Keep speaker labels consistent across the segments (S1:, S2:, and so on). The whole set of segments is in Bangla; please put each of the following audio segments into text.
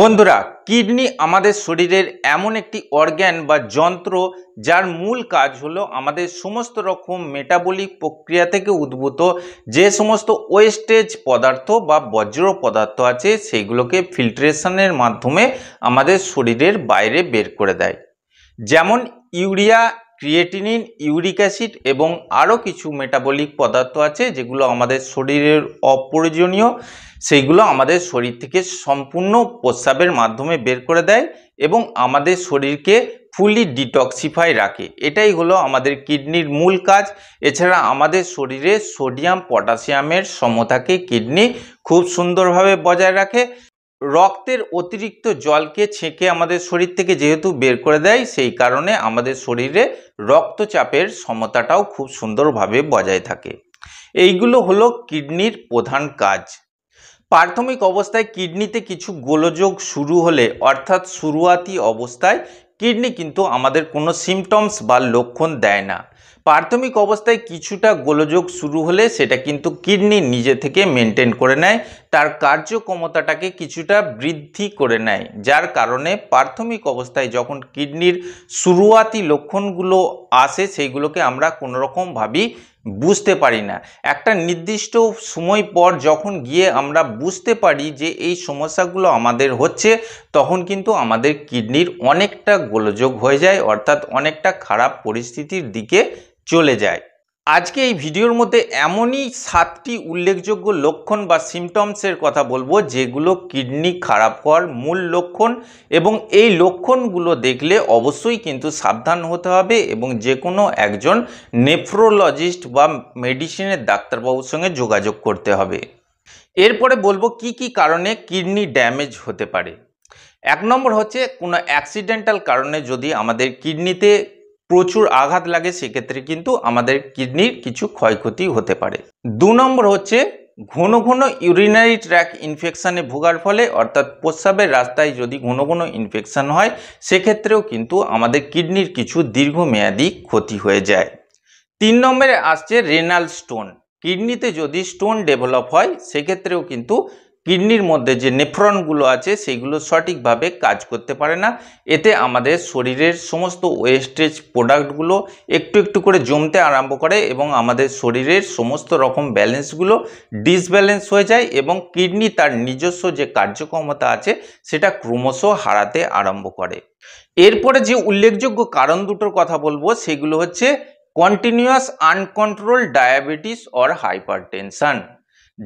S1: বন্ধুরা কিডনি আমাদের শরীরের এমন একটি অর্গ্যান বা যন্ত্র যার মূল কাজ হলো আমাদের সমস্ত রকম মেটাবলিক প্রক্রিয়া থেকে উদ্ভূত যে সমস্ত ওয়েস্টেজ পদার্থ বা বজ্র পদার্থ আছে সেইগুলোকে ফিল্ট্রেশনের মাধ্যমে আমাদের শরীরের বাইরে বের করে দেয় যেমন ইউরিয়া ক্রিয়েটিনিন ইউরিক অ্যাসিড এবং আরও কিছু মেটাবলিক পদার্থ আছে যেগুলো আমাদের শরীরের অপ্রয়োজনীয় সেইগুলো আমাদের শরীর থেকে সম্পূর্ণ প্রস্রাবের মাধ্যমে বের করে দেয় এবং আমাদের শরীরকে ফুলি ডিটক্সিফাই রাখে এটাই হলো আমাদের কিডনির মূল কাজ এছাড়া আমাদের শরীরে সোডিয়াম পটাশিয়ামের সমতাকে কিডনি খুব সুন্দরভাবে বজায় রাখে রক্তের অতিরিক্ত জলকে ছেঁকে আমাদের শরীর থেকে যেহেতু বের করে দেয় সেই কারণে আমাদের শরীরে রক্তচাপের সমতাটাও খুব সুন্দরভাবে বজায় থাকে এইগুলো হলো কিডনির প্রধান কাজ প্রাথমিক অবস্থায় কিডনিতে কিছু গোলযোগ শুরু হলে অর্থাৎ শুরুয়াতি অবস্থায় কিডনি কিন্তু আমাদের কোনো সিমটমস বা লক্ষণ দেয় না প্রাথমিক অবস্থায় কিছুটা গোলযোগ শুরু হলে সেটা কিন্তু কিডনি নিজে থেকে মেনটেন করে নেয় তার কার্যক্ষমতাটাকে কিছুটা বৃদ্ধি করে নেয় যার কারণে প্রাথমিক অবস্থায় যখন কিডনির শুরুয়াতি লক্ষণগুলো আসে সেইগুলোকে আমরা কোনোরকমভাবেই বুঝতে পারি না একটা নির্দিষ্ট সময় পর যখন গিয়ে আমরা বুঝতে পারি যে এই সমস্যাগুলো আমাদের হচ্ছে তখন কিন্তু আমাদের কিডনির অনেকটা গোলযোগ হয়ে যায় অর্থাৎ অনেকটা খারাপ পরিস্থিতির দিকে চলে যায় আজকে এই ভিডিওর মধ্যে এমনই সাতটি উল্লেখযোগ্য লক্ষণ বা সিমটমসের কথা বলবো যেগুলো কিডনি খারাপ হওয়ার মূল লক্ষণ এবং এই লক্ষণগুলো দেখলে অবশ্যই কিন্তু সাবধান হতে হবে এবং যে কোনো একজন নেফ্রোলজিস্ট বা মেডিসিনের ডাক্তারবাবুর সঙ্গে যোগাযোগ করতে হবে এরপরে বলবো কি কি কারণে কিডনি ড্যামেজ হতে পারে এক নম্বর হচ্ছে কোনো অ্যাক্সিডেন্টাল কারণে যদি আমাদের কিডনিতে প্রচুর আঘাত লাগে সেক্ষেত্রে কিন্তু আমাদের কিডনির কিছু ক্ষয়ক্ষতি হতে পারে দু নম্বর হচ্ছে ঘন ঘন ইউরিনারি ট্র্যাক ইনফেকশানে ভোগার ফলে অর্থাৎ প্রস্রাবের রাস্তায় যদি ঘন ঘন ইনফেকশান হয় সেক্ষেত্রেও কিন্তু আমাদের কিডনির কিছু দীর্ঘমেয়াদী ক্ষতি হয়ে যায় তিন নম্বরে আসছে রেনাল স্টোন কিডনিতে যদি স্টোন ডেভেলপ হয় সেক্ষেত্রেও কিন্তু কিডনির মধ্যে যে নেফ্রনগুলো আছে সেইগুলো সঠিকভাবে কাজ করতে পারে না এতে আমাদের শরীরের সমস্ত ওয়েস্টেজ প্রোডাক্টগুলো একটু একটু করে জমতে আরম্ভ করে এবং আমাদের শরীরের সমস্ত রকম ব্যালেন্সগুলো ডিসব্যালেন্স হয়ে যায় এবং কিডনি তার নিজস্ব যে কার্যক্ষমতা আছে সেটা ক্রমশ হারাতে আরম্ভ করে এরপরে যে উল্লেখযোগ্য কারণ দুটোর কথা বলবো সেগুলো হচ্ছে continuous uncontrol diabetes or hypertension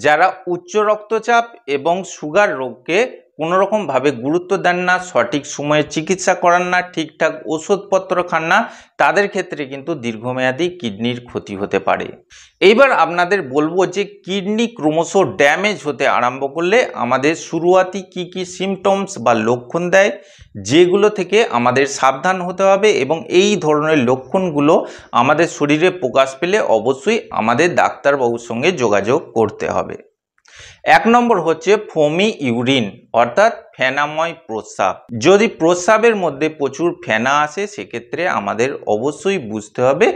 S1: যারা উচ্চ রক্তচাপ এবং সুগার রোগকে কোনোরকমভাবে গুরুত্ব দেন না সঠিক সময়ে চিকিৎসা করান না ঠিকঠাক ওষুধপত্র খান না তাদের ক্ষেত্রে কিন্তু দীর্ঘমেয়াদী কিডনির ক্ষতি হতে পারে এইবার আপনাদের বলবো যে কিডনি ক্রমশ ড্যামেজ হতে আরম্ভ করলে আমাদের শুরুয়াতি কি কি সিমটমস বা লক্ষণ দেয় যেগুলো থেকে আমাদের সাবধান হতে হবে এবং এই ধরনের লক্ষণগুলো আমাদের শরীরে প্রকাশ পেলে অবশ্যই আমাদের ডাক্তারবাবুর সঙ্গে যোগাযোগ করতে হবে এক নম্বর হচ্ছে ফোমি ইউরিন অর্থাৎ ফেনাময় প্রস্রাব যদি প্রস্রাবের মধ্যে প্রচুর ফেনা আসে সেক্ষেত্রে আমাদের অবশ্যই বুঝতে হবে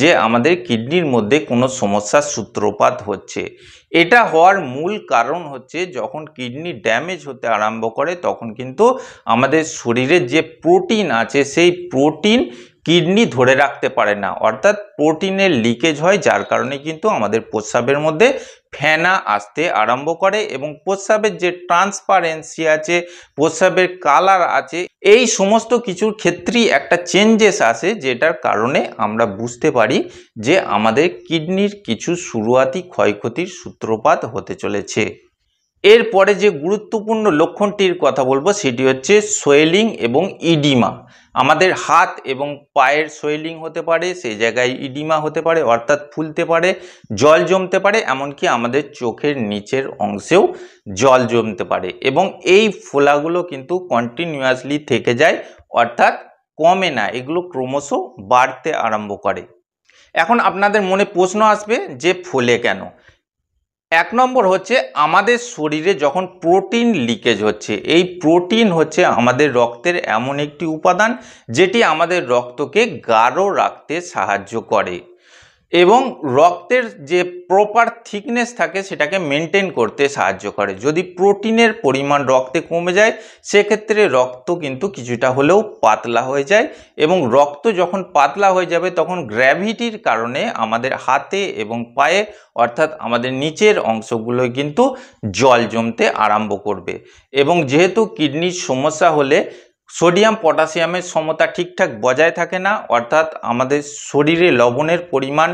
S1: যে আমাদের কিডনির মধ্যে কোনো সমস্যার সূত্রপাত হচ্ছে এটা হওয়ার মূল কারণ হচ্ছে যখন কিডনি ড্যামেজ হতে আরম্ভ করে তখন কিন্তু আমাদের শরীরে যে প্রোটিন আছে সেই প্রোটিন কিডনি ধরে রাখতে পারে না অর্থাৎ প্রোটিনের লিকেজ হয় যার কারণে কিন্তু আমাদের প্রস্রাবের মধ্যে ফেনা আসতে আরম্ভ করে এবং প্রস্রাবের যে ট্রান্সপারেন্সি আছে প্রস্রাবের কালার আছে এই সমস্ত কিছুর ক্ষেত্রেই একটা চেঞ্জেস আসে যেটার কারণে আমরা বুঝতে পারি যে আমাদের কিডনির কিছু শুরুয়াতি ক্ষয়ক্ষতির সূত্রপাত হতে চলেছে এরপরে যে গুরুত্বপূর্ণ লক্ষণটির কথা বলবো সেটি হচ্ছে সোয়েলিং এবং ইডিমা আমাদের হাত এবং পায়ের সোয়েলিং হতে পারে সেই জায়গায় ইডিমা হতে পারে অর্থাৎ ফুলতে পারে জল জমতে পারে এমনকি আমাদের চোখের নিচের অংশেও জল জমতে পারে এবং এই ফোলাগুলো কিন্তু কন্টিনিউয়াসলি থেকে যায় অর্থাৎ কমে না এগুলো ক্রমশ বাড়তে আরম্ভ করে এখন আপনাদের মনে প্রশ্ন আসবে যে ফোলে কেন এক নম্বর হচ্ছে আমাদের শরীরে যখন প্রোটিন লিকেজ হচ্ছে এই প্রোটিন হচ্ছে আমাদের রক্তের এমন একটি উপাদান যেটি আমাদের রক্তকে গাঢ় রাখতে সাহায্য করে এবং রক্তের যে প্রপার থিকনেস থাকে সেটাকে মেনটেন করতে সাহায্য করে যদি প্রোটিনের পরিমাণ রক্তে কমে যায় সেক্ষেত্রে রক্ত কিন্তু কিছুটা হলেও পাতলা হয়ে যায় এবং রক্ত যখন পাতলা হয়ে যাবে তখন গ্র্যাভিটির কারণে আমাদের হাতে এবং পায়ে অর্থাৎ আমাদের নিচের অংশগুলো কিন্তু জল জমতে আরম্ভ করবে এবং যেহেতু কিডনির সমস্যা হলে সোডিয়াম পটাশিয়ামের সমতা ঠিকঠাক বজায় থাকে না অর্থাৎ আমাদের শরীরে লবণের পরিমাণ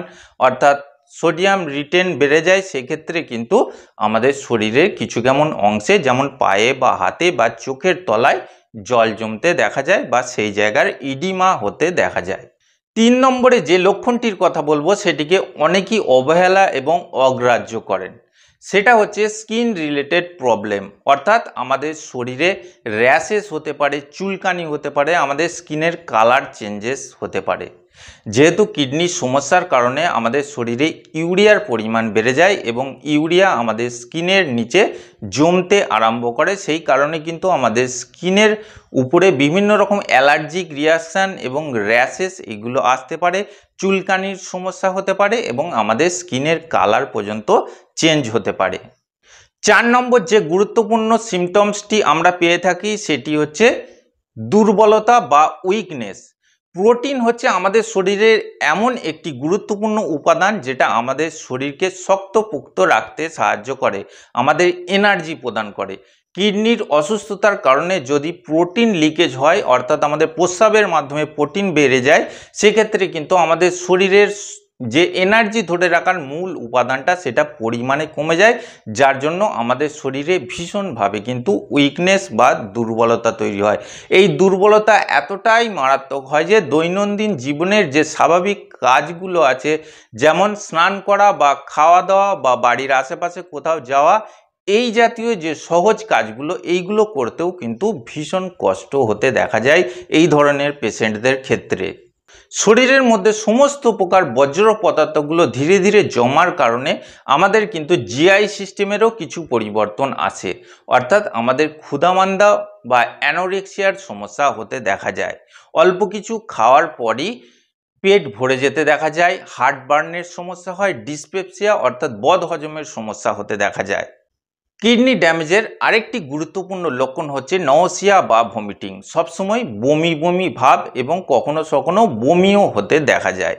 S1: অর্থাৎ সোডিয়াম রিটেন বেড়ে যায় সেক্ষেত্রে কিন্তু আমাদের শরীরের কিছু কেমন অংশে যেমন পায়ে বা হাতে বা চোখের তলায় জল জমতে দেখা যায় বা সেই জায়গার ইডিমা হতে দেখা যায় তিন নম্বরে যে লক্ষণটির কথা বলবো সেটিকে অনেকেই অবহেলা এবং অগ্রাহ্য করেন সেটা হচ্ছে স্কিন রিলেটেড প্রবলেম অর্থাৎ আমাদের শরীরে র্যাশেস হতে পারে চুলকানি হতে পারে আমাদের স্কিনের কালার চেঞ্জেস হতে পারে যেহেতু কিডনির সমস্যার কারণে আমাদের শরীরে ইউরিয়ার পরিমাণ বেড়ে যায় এবং ইউরিয়া আমাদের স্কিনের নিচে জমতে আরম্ভ করে সেই কারণে কিন্তু আমাদের স্কিনের উপরে বিভিন্ন রকম অ্যালার্জিক রিয়াকশান এবং র্যাশেস এগুলো আসতে পারে চুলকানির সমস্যা হতে পারে এবং আমাদের স্কিনের কালার পর্যন্ত চেঞ্জ হতে পারে চার নম্বর যে গুরুত্বপূর্ণ সিমটমসটি আমরা পেয়ে থাকি সেটি হচ্ছে দুর্বলতা বা উইকনেস প্রোটিন হচ্ছে আমাদের শরীরের এমন একটি গুরুত্বপূর্ণ উপাদান যেটা আমাদের শরীরকে শক্তপোক্ত রাখতে সাহায্য করে আমাদের এনার্জি প্রদান করে কিডনির অসুস্থতার কারণে যদি প্রোটিন লিকেজ হয় অর্থাৎ আমাদের প্রস্রাবের মাধ্যমে প্রোটিন বেড়ে যায় সেক্ষেত্রে কিন্তু আমাদের শরীরের যে এনার্জি ধরে রাখার মূল উপাদানটা সেটা পরিমাণে কমে যায় যার জন্য আমাদের শরীরে ভীষণভাবে কিন্তু উইকনেস বা দুর্বলতা তৈরি হয় এই দুর্বলতা এতটাই মারাত্মক হয় যে দৈনন্দিন জীবনের যে স্বাভাবিক কাজগুলো আছে যেমন স্নান করা বা খাওয়া দাওয়া বা বাড়ির আশেপাশে কোথাও যাওয়া এই জাতীয় যে সহজ কাজগুলো এইগুলো করতেও কিন্তু ভীষণ কষ্ট হতে দেখা যায় এই ধরনের পেশেন্টদের ক্ষেত্রে শরীরের মধ্যে সমস্ত প্রকার বজ্র পদার্থগুলো ধীরে ধীরে জমার কারণে আমাদের কিন্তু জিআই সিস্টেমেরও কিছু পরিবর্তন আসে অর্থাৎ আমাদের ক্ষুধামান্দা বা অ্যানোরেক্সিয়ার সমস্যা হতে দেখা যায় অল্প কিছু খাওয়ার পরই পেট ভরে যেতে দেখা যায় হার্ট বার্নের সমস্যা হয় ডিসপেপসিয়া অর্থাৎ বদ হজমের সমস্যা হতে দেখা যায় কিডনি ড্যামেজের আরেকটি গুরুত্বপূর্ণ লক্ষণ হচ্ছে নওসিয়া বা ভমিটিং সবসময় বমি বমি ভাব এবং কখনো কখনো বমিও হতে দেখা যায়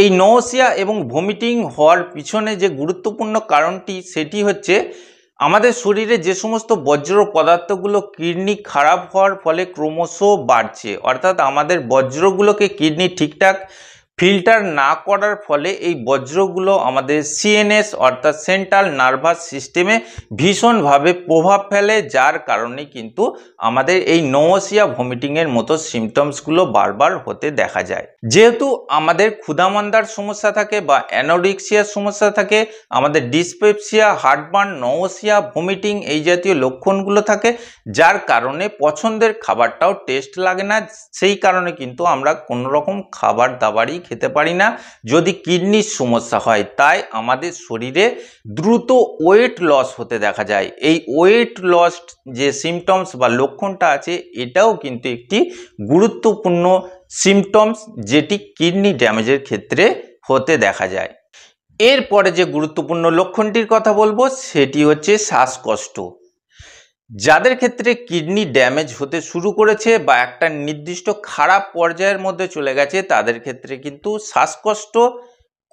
S1: এই নওসিয়া এবং ভমিটিং হওয়ার পিছনে যে গুরুত্বপূর্ণ কারণটি সেটি হচ্ছে আমাদের শরীরে যে সমস্ত বজ্র পদার্থগুলো কিডনি খারাপ হওয়ার ফলে ক্রমশ বাড়ছে অর্থাৎ আমাদের বজ্রগুলোকে কিডনি ঠিকঠাক ফিল্টার না করার ফলে এই বজ্রগুলো আমাদের সিএনএস অর্থাৎ সেন্ট্রাল নার্ভাস সিস্টেমে ভীষণভাবে প্রভাব ফেলে যার কারণে কিন্তু আমাদের এই নোসিয়া ভমিটিংয়ের মতো সিমটমসগুলো বারবার হতে দেখা যায় যেহেতু আমাদের ক্ষুধামন্দার সমস্যা থাকে বা অ্যানোরিক্সিয়ার সমস্যা থাকে আমাদের ডিসপেপসিয়া হার্টবার্ন নোসিয়া ভমিটিং এই জাতীয় লক্ষণগুলো থাকে যার কারণে পছন্দের খাবারটাও টেস্ট লাগে না সেই কারণে কিন্তু আমরা কোনোরকম খাবার দাবারই খেতে পারি না যদি কিডনির সমস্যা হয় তাই আমাদের শরীরে দ্রুত ওয়েট লস হতে দেখা যায় এই ওয়েট লস যে সিমটমস বা লক্ষণটা আছে এটাও কিন্তু একটি গুরুত্বপূর্ণ সিমটমস যেটি কিডনি ড্যামেজের ক্ষেত্রে হতে দেখা যায় এরপরে যে গুরুত্বপূর্ণ লক্ষণটির কথা বলবো সেটি হচ্ছে শ্বাসকষ্ট যাদের ক্ষেত্রে কিডনি ড্যামেজ হতে শুরু করেছে বা একটা নির্দিষ্ট খারাপ পর্যায়ের মধ্যে চলে গেছে তাদের ক্ষেত্রে কিন্তু শ্বাসকষ্ট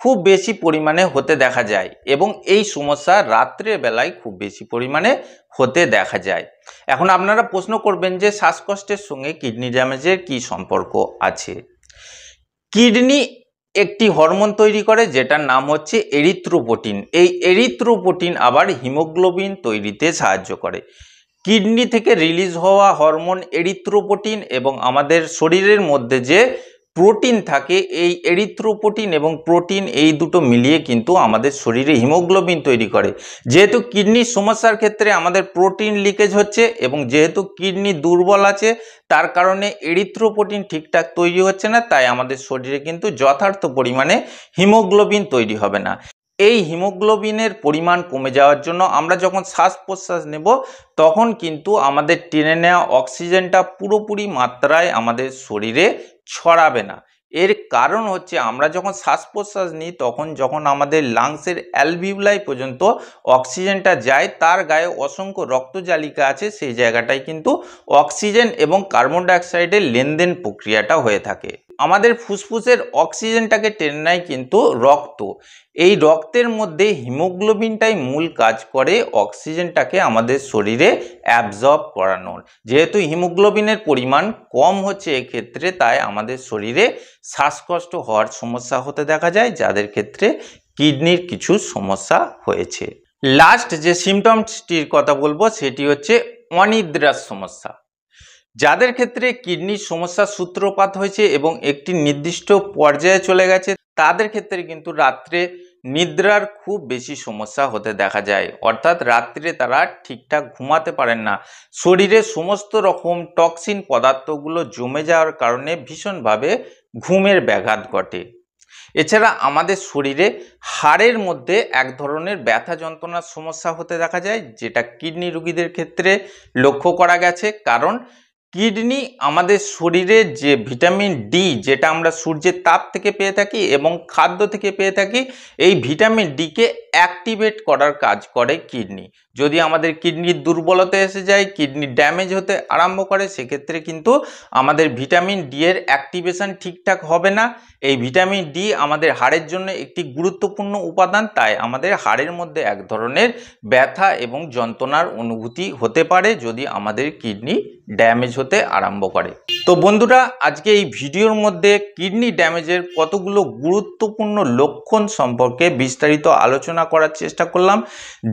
S1: খুব বেশি পরিমাণে হতে দেখা যায় এবং এই সমস্যা রাত্রে বেলায় খুব বেশি পরিমাণে হতে দেখা যায় এখন আপনারা প্রশ্ন করবেন যে শ্বাসকষ্টের সঙ্গে কিডনি ড্যামেজের কি সম্পর্ক আছে কিডনি একটি হরমোন তৈরি করে যেটার নাম হচ্ছে এরিথ্রোপোটিন এই এরিথ্রোপোটিন আবার হিমোগ্লোবিন তৈরিতে সাহায্য করে কিডনি থেকে রিলিজ হওয়া হরমোন এরিথ্রোপোটিন এবং আমাদের শরীরের মধ্যে যে প্রোটিন থাকে এই এরিথ্রোপোটিন এবং প্রোটিন এই দুটো মিলিয়ে কিন্তু আমাদের শরীরে হিমোগ্লোবিন তৈরি করে যেহেতু কিডনির সমস্যার ক্ষেত্রে আমাদের প্রোটিন লিকেজ হচ্ছে এবং যেহেতু কিডনি দুর্বল আছে তার কারণে এরিথ্রোপোটিন ঠিকঠাক তৈরি হচ্ছে না তাই আমাদের শরীরে কিন্তু যথার্থ পরিমাণে হিমোগ্লোবিন তৈরি হবে না এই হিমোগ্লোবিনের পরিমাণ কমে যাওয়ার জন্য আমরা যখন শ্বাস প্রশ্বাস নেব তখন কিন্তু আমাদের টেনে নেওয়া অক্সিজেনটা পুরোপুরি মাত্রায় আমাদের শরীরে ছড়াবে না এর কারণ হচ্ছে আমরা যখন শ্বাস প্রশ্বাস নিই তখন যখন আমাদের লাংসের অ্যালভিউলাই পর্যন্ত অক্সিজেনটা যায় তার গায়ে অসংখ্য রক্তজালিকা আছে সেই জায়গাটায় কিন্তু অক্সিজেন এবং কার্বন ডাইঅক্সাইডের লেনদেন প্রক্রিয়াটা হয়ে থাকে আমাদের ফুসফুসের অক্সিজেনটাকে টেনে নেয় কিন্তু রক্ত এই রক্তের মধ্যে হিমোগ্লোবিনটাই মূল কাজ করে অক্সিজেনটাকে আমাদের শরীরে অ্যাবজর্ব করানোর যেহেতু হিমোগ্লোবিনের পরিমাণ কম হচ্ছে এক্ষেত্রে তাই আমাদের শরীরে শ্বাসকষ্ট হওয়ার সমস্যা হতে দেখা যায় যাদের ক্ষেত্রে কিডনির কিছু সমস্যা হয়েছে লাস্ট যে সিমটমসটির কথা বলবো সেটি হচ্ছে অনিদ্রার সমস্যা যাদের ক্ষেত্রে কিডনির সমস্যার সূত্রপাত হয়েছে এবং একটি নির্দিষ্ট পর্যায়ে চলে গেছে তাদের ক্ষেত্রে কিন্তু রাত্রে নিদ্রার খুব বেশি সমস্যা হতে দেখা যায় অর্থাৎ রাত্রে তারা ঠিকঠাক ঘুমাতে পারেন না শরীরে সমস্ত রকম টক্সিন পদার্থগুলো জমে যাওয়ার কারণে ভীষণভাবে ঘুমের ব্যাঘাত ঘটে এছাড়া আমাদের শরীরে হাড়ের মধ্যে এক ধরনের ব্যথা যন্ত্রণার সমস্যা হতে দেখা যায় যেটা কিডনি রুগীদের ক্ষেত্রে লক্ষ্য করা গেছে কারণ কিডনি আমাদের শরীরে যে ভিটামিন ডি যেটা আমরা সূর্যের তাপ থেকে পেয়ে থাকি এবং খাদ্য থেকে পেয়ে থাকি এই ভিটামিন ডিকে অ্যাক্টিভেট করার কাজ করে কিডনি যদি আমাদের কিডনির দুর্বলতা এসে যায় কিডনি ড্যামেজ হতে আরম্ভ করে সেক্ষেত্রে কিন্তু আমাদের ভিটামিন ডি এর অ্যাক্টিভেশন ঠিকঠাক হবে না এই ভিটামিন ডি আমাদের হাড়ের জন্য একটি গুরুত্বপূর্ণ উপাদান তাই আমাদের হাড়ের মধ্যে এক ধরনের ব্যথা এবং যন্ত্রণার অনুভূতি হতে পারে যদি আমাদের কিডনি ড্যামেজ হতে হতে আরম্ভ করে তো বন্ধুরা আজকে এই ভিডিওর মধ্যে কিডনি ড্যামেজের কতগুলো গুরুত্বপূর্ণ লক্ষণ সম্পর্কে বিস্তারিত আলোচনা করার চেষ্টা করলাম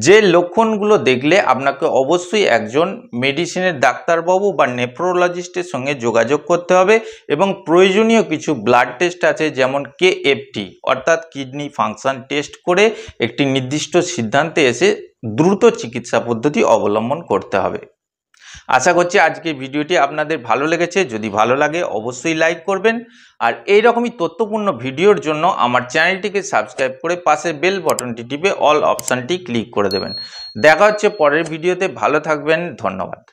S1: যে লক্ষণগুলো দেখলে আপনাকে অবশ্যই একজন মেডিসিনের ডাক্তারবাবু বা নেফ্রোলজিস্টের সঙ্গে যোগাযোগ করতে হবে এবং প্রয়োজনীয় কিছু ব্লাড টেস্ট আছে যেমন কেএফটি অর্থাৎ কিডনি ফাংশন টেস্ট করে একটি নির্দিষ্ট সিদ্ধান্তে এসে দ্রুত চিকিৎসা পদ্ধতি অবলম্বন করতে হবে আশা করছি আজকে ভিডিওটি আপনাদের ভালো লেগেছে যদি ভালো লাগে অবশ্যই লাইক করবেন আর এই রকমই তথ্যপূর্ণ ভিডিওর জন্য আমার চ্যানেলটিকে সাবস্ক্রাইব করে পাশে বেল বটনটি টিপে অল অপশানটি ক্লিক করে দেবেন দেখা হচ্ছে পরের ভিডিওতে ভালো থাকবেন ধন্যবাদ